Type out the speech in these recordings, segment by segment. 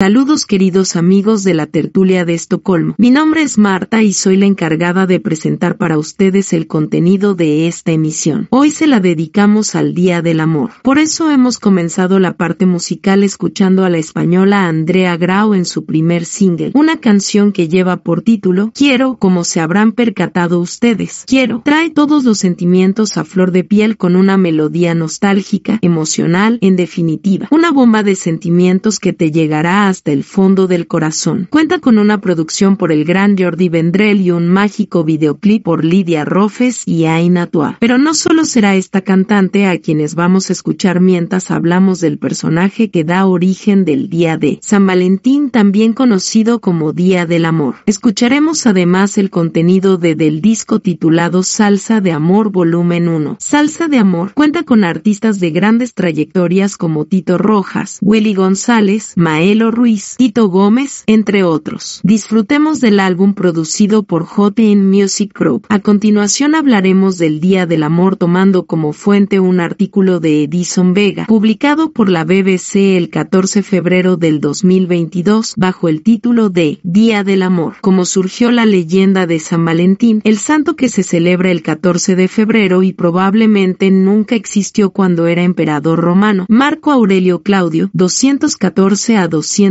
Saludos queridos amigos de la tertulia de Estocolmo. Mi nombre es Marta y soy la encargada de presentar para ustedes el contenido de esta emisión. Hoy se la dedicamos al Día del Amor. Por eso hemos comenzado la parte musical escuchando a la española Andrea Grau en su primer single, una canción que lleva por título Quiero, como se habrán percatado ustedes. Quiero. Trae todos los sentimientos a flor de piel con una melodía nostálgica, emocional, en definitiva, una bomba de sentimientos que te llegará a hasta el fondo del corazón. Cuenta con una producción por el gran Jordi Vendrell y un mágico videoclip por Lidia Rofes y Aina Tua. Pero no solo será esta cantante a quienes vamos a escuchar mientras hablamos del personaje que da origen del Día de San Valentín, también conocido como Día del Amor. Escucharemos además el contenido de del disco titulado Salsa de Amor Volumen 1. Salsa de Amor cuenta con artistas de grandes trayectorias como Tito Rojas, Willy González, Maelo Ruiz, Tito Gómez, entre otros. Disfrutemos del álbum producido por JN Music Group. A continuación hablaremos del Día del Amor tomando como fuente un artículo de Edison Vega, publicado por la BBC el 14 de febrero del 2022 bajo el título de Día del Amor. Como surgió la leyenda de San Valentín, el santo que se celebra el 14 de febrero y probablemente nunca existió cuando era emperador romano, Marco Aurelio Claudio, 214 a 200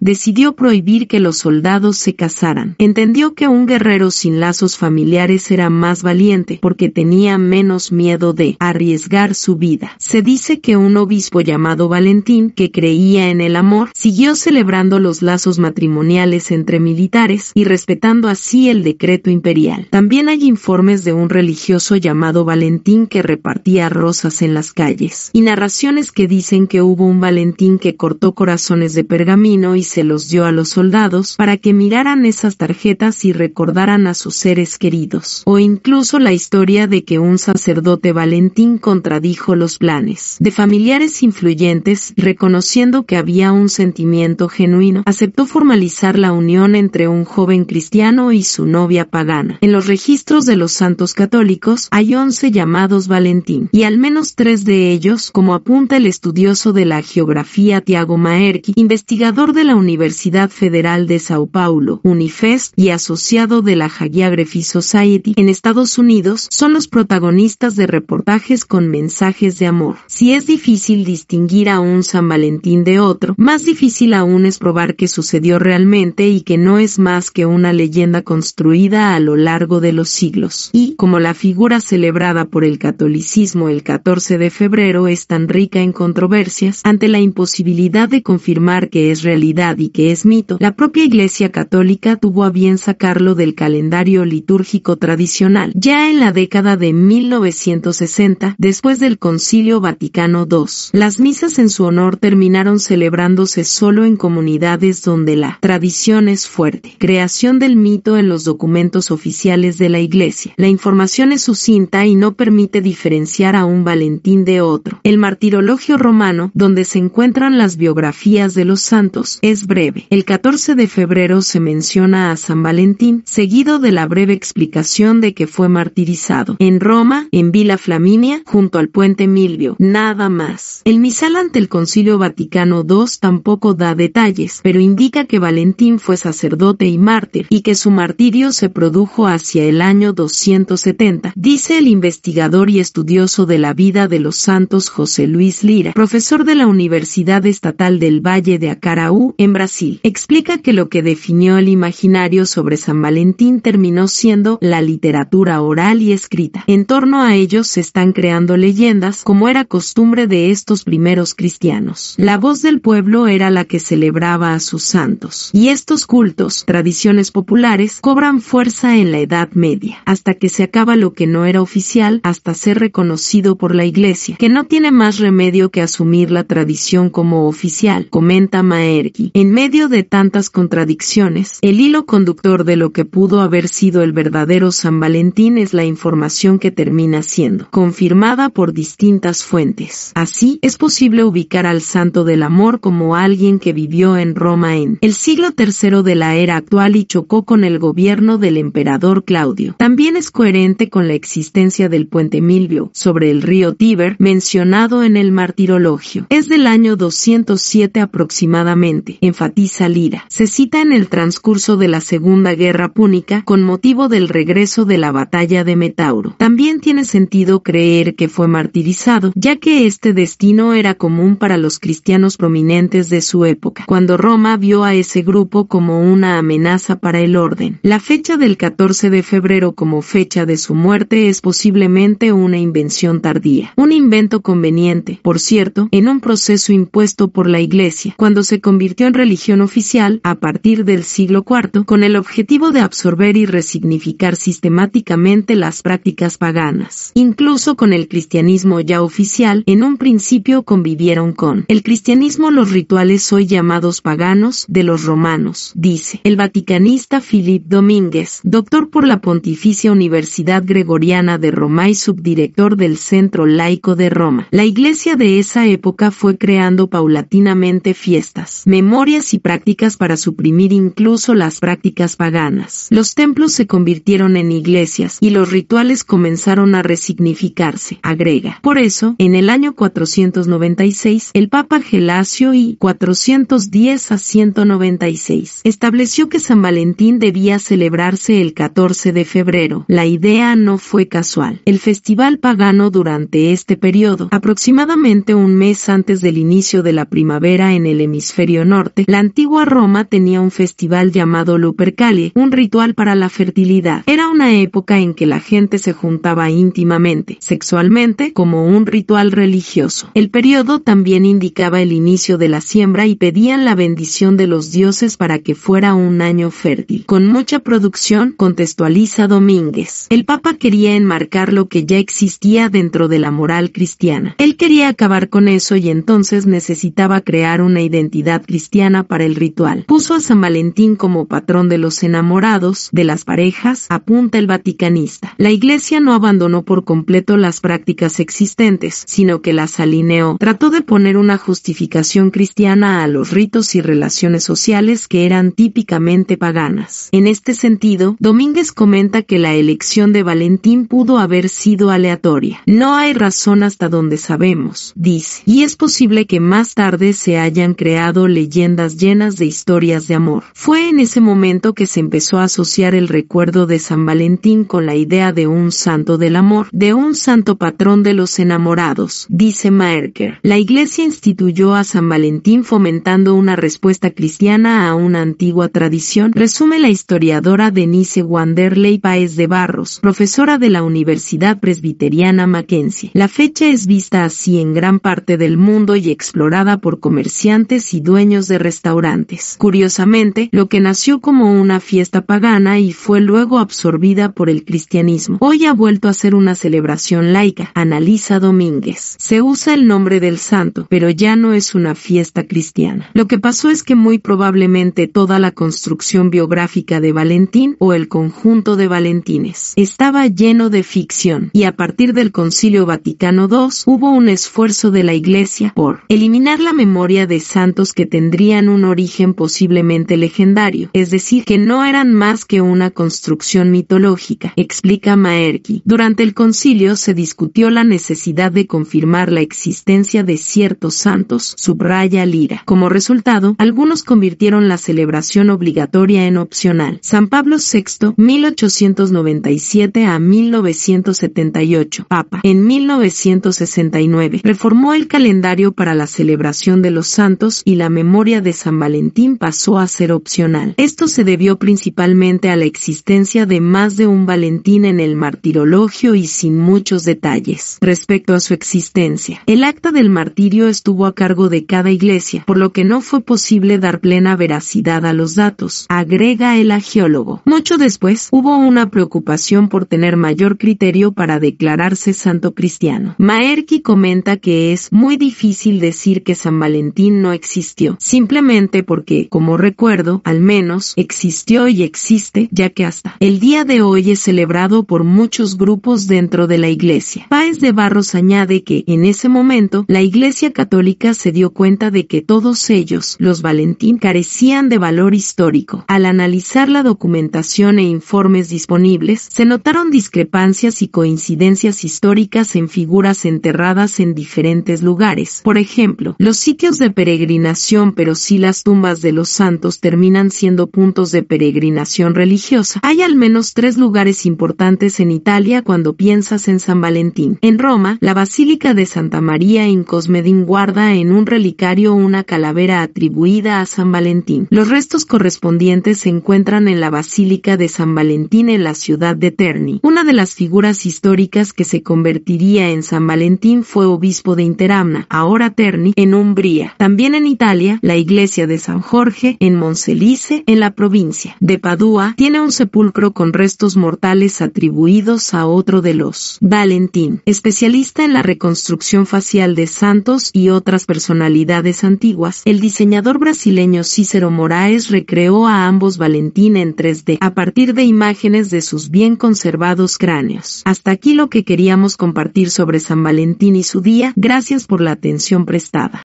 decidió prohibir que los soldados se casaran. Entendió que un guerrero sin lazos familiares era más valiente porque tenía menos miedo de arriesgar su vida. Se dice que un obispo llamado Valentín, que creía en el amor, siguió celebrando los lazos matrimoniales entre militares y respetando así el decreto imperial. También hay informes de un religioso llamado Valentín que repartía rosas en las calles y narraciones que dicen que hubo un Valentín que cortó corazones de pergamino y se los dio a los soldados para que miraran esas tarjetas y recordaran a sus seres queridos, o incluso la historia de que un sacerdote Valentín contradijo los planes de familiares influyentes reconociendo que había un sentimiento genuino, aceptó formalizar la unión entre un joven cristiano y su novia pagana. En los registros de los santos católicos hay once llamados Valentín, y al menos tres de ellos, como apunta el estudioso de la geografía Tiago Maerki, investigador de la Universidad Federal de Sao Paulo, UNIFEST y asociado de la Hagiography Society en Estados Unidos, son los protagonistas de reportajes con mensajes de amor. Si es difícil distinguir a un San Valentín de otro, más difícil aún es probar que sucedió realmente y que no es más que una leyenda construida a lo largo de los siglos. Y, como la figura celebrada por el catolicismo el 14 de febrero es tan rica en controversias, ante la imposibilidad de confirmar que es realidad y que es mito, la propia Iglesia Católica tuvo a bien sacarlo del calendario litúrgico tradicional. Ya en la década de 1960, después del Concilio Vaticano II, las misas en su honor terminaron celebrándose solo en comunidades donde la tradición es fuerte. Creación del mito en los documentos oficiales de la Iglesia. La información es sucinta y no permite diferenciar a un Valentín de otro. El martirologio romano, donde se encuentran las biografías de los santos es breve. El 14 de febrero se menciona a San Valentín, seguido de la breve explicación de que fue martirizado en Roma, en Villa Flaminia, junto al puente Milvio. Nada más. El misal ante el Concilio Vaticano II tampoco da detalles, pero indica que Valentín fue sacerdote y mártir, y que su martirio se produjo hacia el año 270. Dice el investigador y estudioso de la vida de los santos José Luis Lira, profesor de la Universidad Estatal del Valle de Caraú, en Brasil, explica que lo que definió el imaginario sobre San Valentín terminó siendo la literatura oral y escrita. En torno a ellos se están creando leyendas, como era costumbre de estos primeros cristianos. La voz del pueblo era la que celebraba a sus santos, y estos cultos, tradiciones populares, cobran fuerza en la Edad Media, hasta que se acaba lo que no era oficial, hasta ser reconocido por la Iglesia, que no tiene más remedio que asumir la tradición como oficial, comenta en medio de tantas contradicciones, el hilo conductor de lo que pudo haber sido el verdadero San Valentín es la información que termina siendo confirmada por distintas fuentes. Así, es posible ubicar al santo del amor como alguien que vivió en Roma en el siglo III de la era actual y chocó con el gobierno del emperador Claudio. También es coherente con la existencia del puente Milvio sobre el río Tíber mencionado en el martirologio. Es del año 207 aproximadamente aproximadamente, enfatiza Lira. Se cita en el transcurso de la Segunda Guerra Púnica con motivo del regreso de la batalla de Metauro. También tiene sentido creer que fue martirizado, ya que este destino era común para los cristianos prominentes de su época, cuando Roma vio a ese grupo como una amenaza para el orden. La fecha del 14 de febrero como fecha de su muerte es posiblemente una invención tardía, un invento conveniente, por cierto, en un proceso impuesto por la Iglesia, cuando se convirtió en religión oficial a partir del siglo IV con el objetivo de absorber y resignificar sistemáticamente las prácticas paganas. Incluso con el cristianismo ya oficial, en un principio convivieron con el cristianismo los rituales hoy llamados paganos de los romanos, dice el vaticanista Philip Domínguez, doctor por la Pontificia Universidad Gregoriana de Roma y subdirector del Centro Laico de Roma. La iglesia de esa época fue creando paulatinamente fiestas memorias y prácticas para suprimir incluso las prácticas paganas. Los templos se convirtieron en iglesias y los rituales comenzaron a resignificarse, agrega. Por eso, en el año 496, el Papa Gelasio y 410 a 196 estableció que San Valentín debía celebrarse el 14 de febrero. La idea no fue casual. El festival pagano durante este periodo, aproximadamente un mes antes del inicio de la primavera en el hemisferio norte, la antigua Roma tenía un festival llamado Lupercalia, un ritual para la fertilidad. Era una época en que la gente se juntaba íntimamente, sexualmente, como un ritual religioso. El periodo también indicaba el inicio de la siembra y pedían la bendición de los dioses para que fuera un año fértil. Con mucha producción, contextualiza Domínguez. El Papa quería enmarcar lo que ya existía dentro de la moral cristiana. Él quería acabar con eso y entonces necesitaba crear una idea identidad cristiana para el ritual. Puso a San Valentín como patrón de los enamorados, de las parejas, apunta el vaticanista. La Iglesia no abandonó por completo las prácticas existentes, sino que las alineó. Trató de poner una justificación cristiana a los ritos y relaciones sociales que eran típicamente paganas. En este sentido, Domínguez comenta que la elección de Valentín pudo haber sido aleatoria. No hay razón hasta donde sabemos, dice, y es posible que más tarde se hayan creado creado leyendas llenas de historias de amor. Fue en ese momento que se empezó a asociar el recuerdo de San Valentín con la idea de un santo del amor, de un santo patrón de los enamorados, dice Maerker. La iglesia instituyó a San Valentín fomentando una respuesta cristiana a una antigua tradición, resume la historiadora Denise Wanderley Páez de Barros, profesora de la Universidad Presbiteriana Mackenzie. La fecha es vista así en gran parte del mundo y explorada por comerciantes y dueños de restaurantes. Curiosamente, lo que nació como una fiesta pagana y fue luego absorbida por el cristianismo, hoy ha vuelto a ser una celebración laica, analiza Domínguez. Se usa el nombre del santo, pero ya no es una fiesta cristiana. Lo que pasó es que muy probablemente toda la construcción biográfica de Valentín o el conjunto de Valentines estaba lleno de ficción, y a partir del Concilio Vaticano II hubo un esfuerzo de la Iglesia por eliminar la memoria de San santos que tendrían un origen posiblemente legendario, es decir, que no eran más que una construcción mitológica, explica Maerki. Durante el concilio se discutió la necesidad de confirmar la existencia de ciertos santos, subraya Lira. Como resultado, algunos convirtieron la celebración obligatoria en opcional. San Pablo VI, 1897 a 1978, Papa, en 1969, reformó el calendario para la celebración de los santos y la memoria de San Valentín pasó a ser opcional. Esto se debió principalmente a la existencia de más de un Valentín en el martirologio y sin muchos detalles respecto a su existencia. El acta del martirio estuvo a cargo de cada iglesia, por lo que no fue posible dar plena veracidad a los datos, agrega el agiólogo. Mucho después, hubo una preocupación por tener mayor criterio para declararse santo cristiano. Maerki comenta que es muy difícil decir que San Valentín no existió, simplemente porque, como recuerdo, al menos existió y existe, ya que hasta el día de hoy es celebrado por muchos grupos dentro de la iglesia. Páez de Barros añade que, en ese momento, la iglesia católica se dio cuenta de que todos ellos, los Valentín, carecían de valor histórico. Al analizar la documentación e informes disponibles, se notaron discrepancias y coincidencias históricas en figuras enterradas en diferentes lugares. Por ejemplo, los sitios de peregrinación peregrinación, pero si las tumbas de los santos terminan siendo puntos de peregrinación religiosa, hay al menos tres lugares importantes en Italia cuando piensas en San Valentín. En Roma, la Basílica de Santa María in Cosmedin guarda en un relicario una calavera atribuida a San Valentín. Los restos correspondientes se encuentran en la Basílica de San Valentín en la ciudad de Terni. Una de las figuras históricas que se convertiría en San Valentín fue obispo de Interamna, ahora Terni, en Umbría. También en en Italia, la iglesia de San Jorge en Monselice, en la provincia de Padua, tiene un sepulcro con restos mortales atribuidos a otro de los Valentín, especialista en la reconstrucción facial de santos y otras personalidades antiguas. El diseñador brasileño Cícero Moraes recreó a ambos Valentín en 3D a partir de imágenes de sus bien conservados cráneos. Hasta aquí lo que queríamos compartir sobre San Valentín y su día. Gracias por la atención prestada.